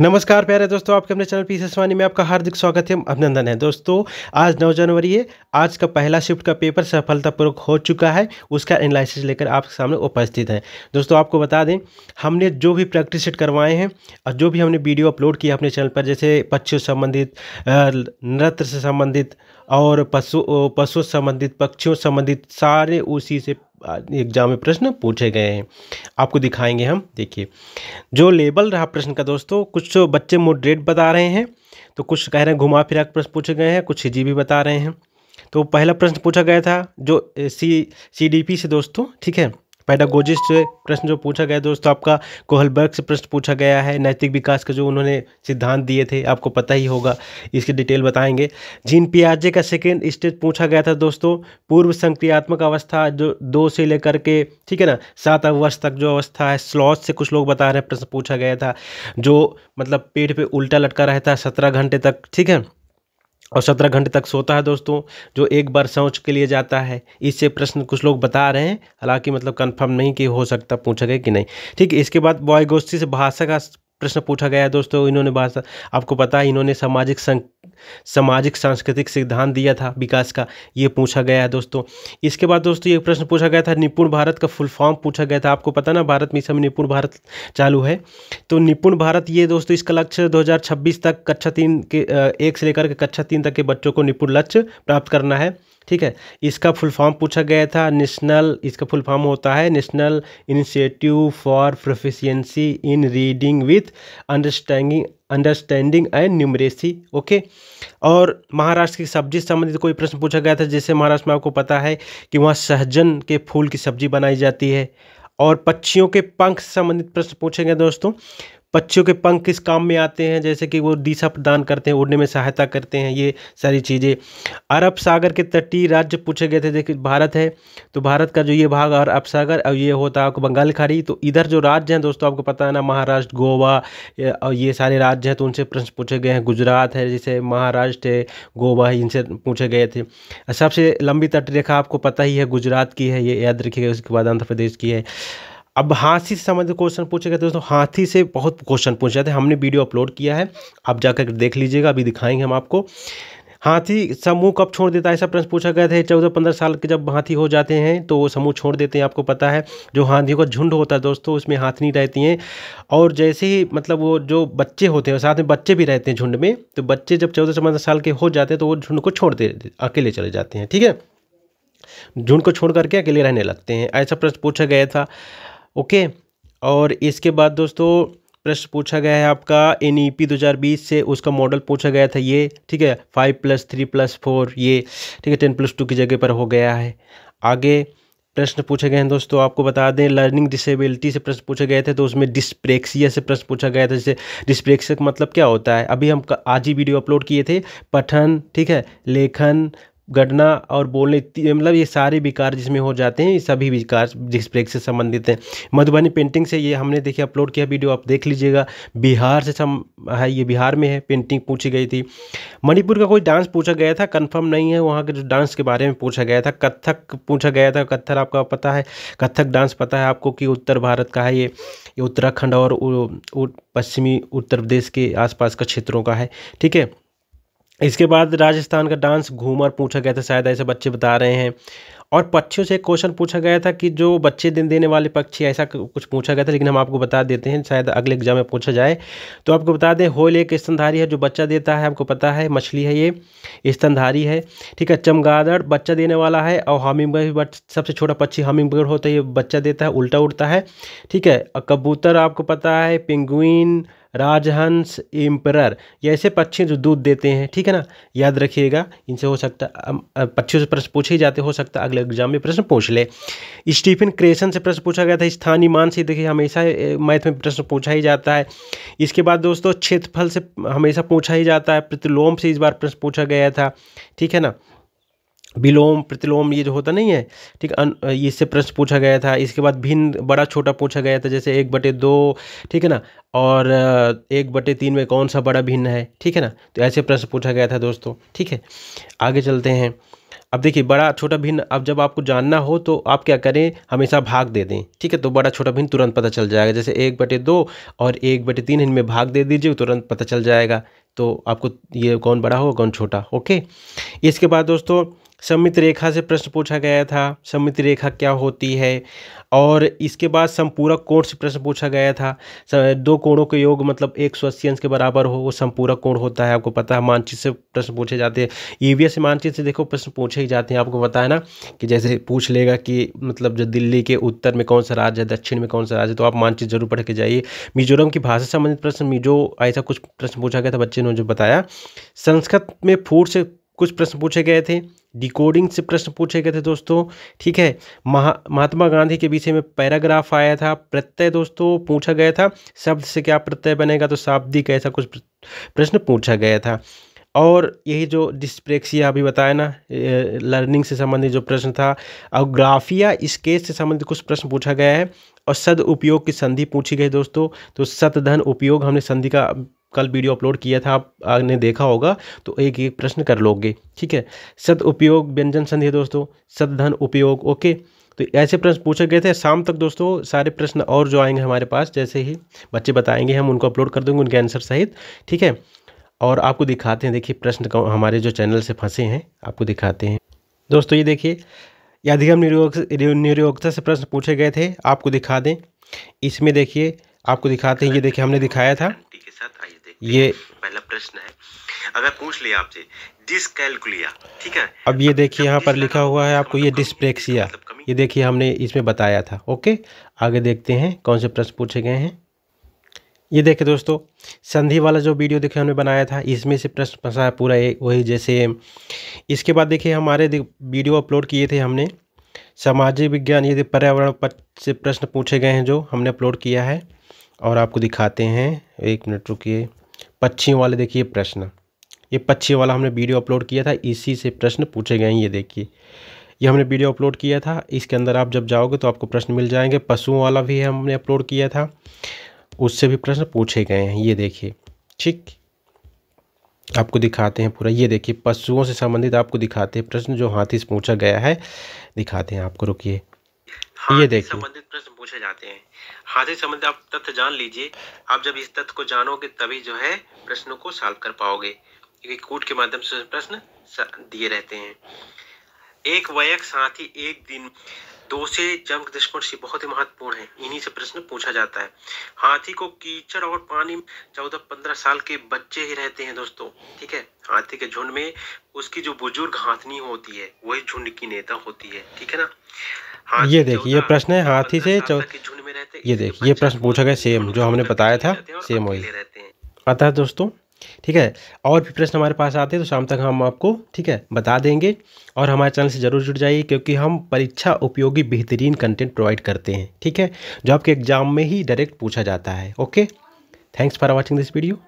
नमस्कार प्यारे दोस्तों आपके अपने चैनल पीसीएस वानी में आपका हार्दिक स्वागत है अभिनंदन है दोस्तों आज 9 जनवरी है आज का पहला शिफ्ट का पेपर सफलतापूर्वक हो चुका है उसका एनालिसिस लेकर आपके सामने उपस्थित है दोस्तों आपको बता दें हमने जो भी प्रैक्टिस सेट करवाए हैं और जो भी हमने वीडियो अपलोड किया अपने चैनल पर जैसे पक्षियों संबंधित नृत्य से संबंधित और पशु पशु संबंधित पक्षियों संबंधित सारे उसी से एग्जाम में प्रश्न पूछे गए हैं आपको दिखाएंगे हम देखिए जो लेबल रहा प्रश्न का दोस्तों कुछ बच्चे मोडरेट बता रहे हैं तो कुछ कह रहे हैं घुमा फिरा प्रश्न पूछे गए हैं कुछ हिजी भी बता रहे हैं तो पहला प्रश्न पूछा गया था जो सी सी डी पी से दोस्तों ठीक है पैडागोजिस्ट से प्रश्न जो पूछा गया दोस्तों आपका कोहलबर्ग से प्रश्न पूछा गया है नैतिक विकास का जो उन्होंने सिद्धांत दिए थे आपको पता ही होगा इसकी डिटेल बताएंगे जीन पियाजे का सेकेंड स्टेज पूछा गया था दोस्तों पूर्व संक्रियात्मक अवस्था जो दो से लेकर के ठीक है ना सात वर्ष तक जो अवस्था है स्लॉस से कुछ लोग बता रहे हैं प्रश्न पूछा गया था जो मतलब पेट पर पे उल्टा लटका रहता है सत्रह घंटे तक ठीक है और सत्रह घंटे तक सोता है दोस्तों जो एक बार सोच के लिए जाता है इससे प्रश्न कुछ लोग बता रहे हैं हालांकि मतलब कंफर्म नहीं कि हो सकता पूछा गया कि नहीं ठीक है इसके बाद बॉय गोष्ठी से भाषा का प्रश्न पूछा गया है दोस्तों इन्होंने भाषा आपको पता है इन्होंने सामाजिक सं सामाजिक सांस्कृतिक सिद्धांत दिया था विकास का ये पूछा गया है दोस्तों इसके बाद दोस्तों ये प्रश्न पूछा गया था निपुण भारत का फुल फॉर्म पूछा गया था आपको पता ना भारत में समय निपुण भारत चालू है तो निपुण भारत ये दोस्तों इसका लक्ष्य दो तक कक्षा तीन के एक से लेकर के कक्षा तीन तक के बच्चों को निपुण लक्ष्य प्राप्त करना है ठीक है इसका फुल फॉर्म पूछा गया था नेशनल इसका फुल फॉर्म होता है national initiative for proficiency in reading with understanding understanding and numeracy okay और महाराष्ट्र की सब्जी संबंधित कोई प्रश्न पूछा गया था जैसे महाराष्ट्र में आपको पता है कि वहाँ सहजन के फूल की सब्जी बनाई जाती है और पक्षियों के पंख से संबंधित प्रश्न पूछेंगे दोस्तों पक्षियों के पंख किस काम में आते हैं जैसे कि वो दिशा प्रदान करते हैं उड़ने में सहायता करते हैं ये सारी चीज़ें अरब सागर के तटीय राज्य पूछे गए थे देखिए भारत है तो भारत का जो ये भाग और अरब सागर और ये होता है आपको बंगाल खाड़ी तो इधर जो राज्य हैं दोस्तों आपको पता है ना महाराष्ट्र गोवा और ये सारे राज्य हैं तो उनसे प्रश्न पूछे गए हैं गुजरात है जैसे महाराष्ट्र है गोवा है इनसे पूछे गए थे सबसे लंबी तटरेखा आपको पता ही है गुजरात की है ये याद रखिएगा उसके बाद आंध्र प्रदेश की है अब हाथी से संबंधित क्वेश्चन पूछे गए दोस्तों हाथी से बहुत क्वेश्चन पूछे जाते हैं हमने वीडियो अपलोड किया है आप जाकर देख लीजिएगा अभी दिखाएंगे हम आपको हाथी समूह कब छोड़ देता है ऐसा प्रश्न पूछा गया था चौदह पंद्रह साल के जब हाथी हो जाते हैं तो वो समूह छोड़ देते हैं आपको पता है जो हाथियों का झुंड होता है दोस्तों उसमें हाथनी रहती हैं और जैसे ही मतलब वो जो बच्चे होते हैं साथ में बच्चे भी रहते हैं झुंड में तो बच्चे जब चौदह से पंद्रह साल के हो जाते हैं तो वो झुंड को छोड़ दे अकेले चले जाते हैं ठीक है झुंड को छोड़ करके अकेले रहने लगते हैं ऐसा प्रश्न पूछा गया था ओके और इसके बाद दोस्तों प्रश्न पूछा गया है आपका एन ई पी दो हज़ार बीस से उसका मॉडल पूछा गया था ये ठीक है five plus three plus four ये ठीक है टेन प्लस टू की जगह पर हो गया है आगे प्रश्न पूछे गए हैं दोस्तों आपको बता दें लर्निंग डिसेबिलिटी से प्रश्न पूछे गए थे तो उसमें डिस्प्रेक्सिया से प्रश्न पूछा गया था जैसे डिस्प्रेक्सिया का मतलब क्या होता है अभी हम आज ही वीडियो अपलोड किए थे पठन ठीक है लेखन गड़ना और बोलने मतलब ये सारे विकार जिसमें हो जाते हैं ये सभी विकार जिस डिस्प्लेक से संबंधित हैं मधुबनी पेंटिंग से ये हमने देखिए अपलोड किया वीडियो आप देख लीजिएगा बिहार से सम है ये बिहार में है पेंटिंग पूछी गई थी मणिपुर का कोई डांस पूछा गया था कन्फर्म नहीं है वहाँ के जो डांस के बारे में पूछा गया था कत्थक पूछा गया था कत्थर आपका पता है कत्थक डांस पता है आपको कि उत्तर भारत का है ये ये उत्तराखंड और पश्चिमी उत्तर प्रदेश के आसपास का क्षेत्रों का है ठीक है इसके बाद राजस्थान का डांस घूमर पूछा गया था शायद ऐसे बच्चे बता रहे हैं और पक्षियों से एक क्वेश्चन पूछा गया था कि जो बच्चे दिन देने वाले पक्षी ऐसा कुछ पूछा गया था लेकिन हम आपको बता देते हैं शायद अगले एग्जाम में पूछा जाए तो आपको बता दें होल एक स्तनधारी है जो बच्चा देता है आपको पता है मछली है ये स्तनधारी है ठीक है चमगादड़ बच्चा देने वाला है और हमिंग बर्ड सबसे छोटा पक्षी हमिंग बर्ड होता है ये बच्चा देता है उल्टा उड़ता है ठीक है कबूतर आपको पता है पिंगुइन राजहंस एम्परर ये ऐसे पक्षी जो दूध देते हैं ठीक है ना याद रखिएगा इनसे हो सकता पक्षियों से प्रश्न पूछे जाते हो सकता अगले एग्जाम में प्रश्न पूछ ले स्टीफन क्रेशन से प्रश्न पूछा गया था स्थानीय मान से देखिए हमेशा मैथ में प्रश्न पूछा ही जाता है इसके बाद दोस्तों क्षेत्रफल से हमेशा पूछा ही जाता है प्रतिलोम से इस बार प्रश्न पूछा गया था ठीक है ना विलोम प्रतिलोम ये जो होता नहीं है ठीक अन इससे प्रश्न पूछा गया था इसके बाद भिन्न बड़ा छोटा पूछा गया था जैसे एक बटे दो ठीक है ना और एक बटे तीन में कौन सा बड़ा भिन्न है ठीक है ना तो ऐसे प्रश्न पूछा गया था दोस्तों ठीक है आगे चलते हैं अब देखिए बड़ा छोटा भिन्न अब जब आपको जानना हो तो आप क्या करें हमेशा भाग दे दें ठीक है तो बड़ा छोटा भिन्न तुरंत पता चल जाएगा जैसे एक बटे दो और एक बटे तीन इनमें भाग दे दीजिए तुरंत पता चल जाएगा तो आपको ये कौन बड़ा होगा कौन छोटा ओके इसके बाद दोस्तों सम्मित रेखा से प्रश्न पूछा गया था समित रेखा क्या होती है और इसके बाद संपूरक कोण से प्रश्न पूछा गया था दो कोणों के योग मतलब एक सौ अस्सी अंश के बराबर हो वो संपूरक कोण होता है आपको पता है मानचित्र से प्रश्न पूछे जाते हैं ईवीएस e से मानचित्र से देखो प्रश्न पूछे ही जाते हैं आपको पता है ना कि जैसे पूछ लेगा कि मतलब जो दिल्ली के उत्तर में कौन सा राज्य है दक्षिण में कौन सा राज्य है तो आप मानचित्र जरूर पढ़ के जाइए मिजोरम की भाषा संबंधित प्रश्न मिजो ऐसा कुछ प्रश्न पूछा गया था बच्चे ने जो बताया संस्कृत में फूट से कुछ प्रश्न पूछे गए थे डिकोडिंग से प्रश्न पूछे गए थे दोस्तों ठीक है महा महात्मा गांधी के विषय में पैराग्राफ आया था प्रत्यय दोस्तों पूछा गया था शब्द से क्या प्रत्यय बनेगा तो शाब्दिक ऐसा कुछ प्रश्न पूछा गया था और यही जो डिस्प्रेक्सिया अभी बताया ना लर्निंग से संबंधित जो प्रश्न था और ग्राफिया स्केच से संबंधित कुछ प्रश्न पूछा गया है और सद उपयोग की संधि पूछी गई दोस्तों तो सतधन उपयोग हमने संधि का कल वीडियो अपलोड किया था आपने देखा होगा तो एक एक प्रश्न कर लोगे ठीक है सद उपयोग व्यंजन संधि दोस्तों सद धन उपयोग ओके तो ऐसे प्रश्न पूछे गए थे शाम तक दोस्तों सारे प्रश्न और जो आएंगे हमारे पास जैसे ही बच्चे बताएंगे हम उनको अपलोड कर देंगे उनके आंसर सहित ठीक है और आपको दिखाते हैं देखिए प्रश्न हमारे जो चैनल से फंसे हैं आपको दिखाते हैं दोस्तों ये देखिए याधिगम निरोगता से प्रश्न पूछे गए थे आपको दिखा दें इसमें देखिए आपको दिखाते हैं ये देखिए हमने दिखाया था ये पहला प्रश्न है अगर पूछ लिया आपसे डिसकैलकुलिया ठीक है अब ये देखिए यहाँ पर लिखा हुआ है मतलब आपको ये डिस्प्रेक्सिया मतलब ये देखिए हमने इसमें बताया था ओके आगे देखते हैं कौन से प्रश्न पूछे गए हैं ये देखिए दोस्तों संधि वाला जो वीडियो देखिए हमने बनाया था इसमें से प्रश्न फंसा है पूरा एक वही जैसे इसके बाद देखिए हमारे वीडियो अपलोड किए थे हमने सामाजिक विज्ञान यदि पर्यावरण पर से प्रश्न पूछे गए हैं जो हमने अपलोड किया है और आपको दिखाते हैं एक मिनट रुकिए पक्षियों वाले देखिए प्रश्न ये पक्षी वाला हमने वीडियो अपलोड किया था इसी से प्रश्न पूछे गए हैं ये देखिए ये हमने वीडियो अपलोड किया था इसके अंदर आप जब जाओगे तो आपको प्रश्न मिल जाएंगे पशुओं वाला भी हमने अपलोड किया था उससे भी प्रश्न पूछे गए हैं ये देखिए ठीक आपको दिखाते हैं पूरा ये देखिए पशुओं से संबंधित आपको दिखाते हैं प्रश्न जो हाथी से पूछा गया है दिखाते हैं आपको रुकिए ये देखिए संबंधित प्रश्न पूछे जाते हैं हाथी संबंधी आप तथ्य जान लीजिए आप जब इस तथ्य को जानोगे तभी जो है प्रश्नों को सॉल्व कर पाओगे क्योंकि कूट के माध्यम से प्रश्न दिए रहते हैं एक वयक साथी एक दिन दो से जंग दृष्टिकोण से बहुत ही महत्वपूर्ण है इन्हीं से प्रश्न पूछा जाता है हाथी को कीचड़ और पानी चौदह पंद्रह साल के बच्चे ही रहते हैं दोस्तों ठीक है हाथी के झुंड में उसकी जो बुजुर्ग हाथनी होती है वही झुंड की नेता होती है ठीक है ना ये देखिए ये प्रश्न है हाथी से चौ ये देखिए ये प्रश्न पूछा गया सेम जो हमने बताया था सेम वही अतः दोस्तों ठीक है और भी प्रश्न हमारे पास आते हैं तो शाम तक हम आपको ठीक है बता देंगे और हमारे चैनल से ज़रूर जुड़ जाइए क्योंकि हम परीक्षा उपयोगी बेहतरीन कंटेंट प्रोवाइड करते हैं ठीक है जो आपके एग्ज़ाम में ही डायरेक्ट पूछा जाता है okay thanks for watching this video